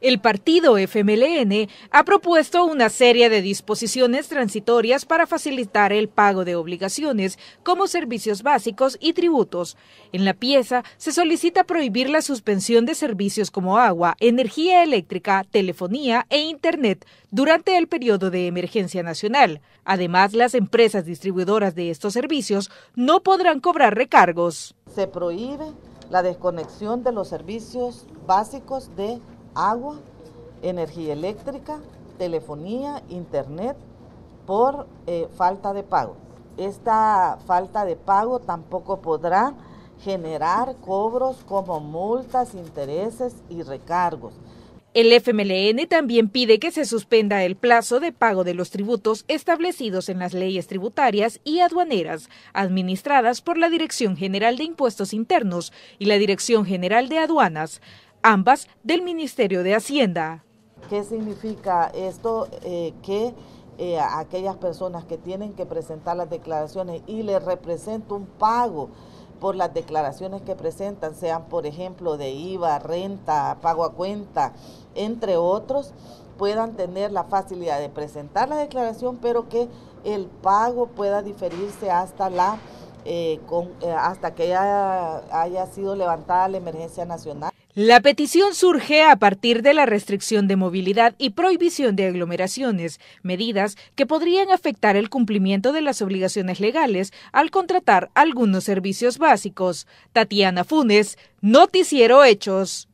El partido FMLN ha propuesto una serie de disposiciones transitorias para facilitar el pago de obligaciones como servicios básicos y tributos. En la pieza se solicita prohibir la suspensión de servicios como agua, energía eléctrica, telefonía e Internet durante el periodo de emergencia nacional. Además, las empresas distribuidoras de estos servicios no podrán cobrar recargos. Se prohíbe la desconexión de los servicios básicos de agua, energía eléctrica, telefonía, internet, por eh, falta de pago. Esta falta de pago tampoco podrá generar cobros como multas, intereses y recargos. El FMLN también pide que se suspenda el plazo de pago de los tributos establecidos en las leyes tributarias y aduaneras administradas por la Dirección General de Impuestos Internos y la Dirección General de Aduanas, ambas del Ministerio de Hacienda. ¿Qué significa esto? Eh, que eh, aquellas personas que tienen que presentar las declaraciones y les representa un pago por las declaraciones que presentan, sean por ejemplo de IVA, renta, pago a cuenta, entre otros, puedan tener la facilidad de presentar la declaración, pero que el pago pueda diferirse hasta la eh, hasta que haya sido levantada la emergencia nacional. La petición surge a partir de la restricción de movilidad y prohibición de aglomeraciones, medidas que podrían afectar el cumplimiento de las obligaciones legales al contratar algunos servicios básicos. Tatiana Funes, Noticiero Hechos.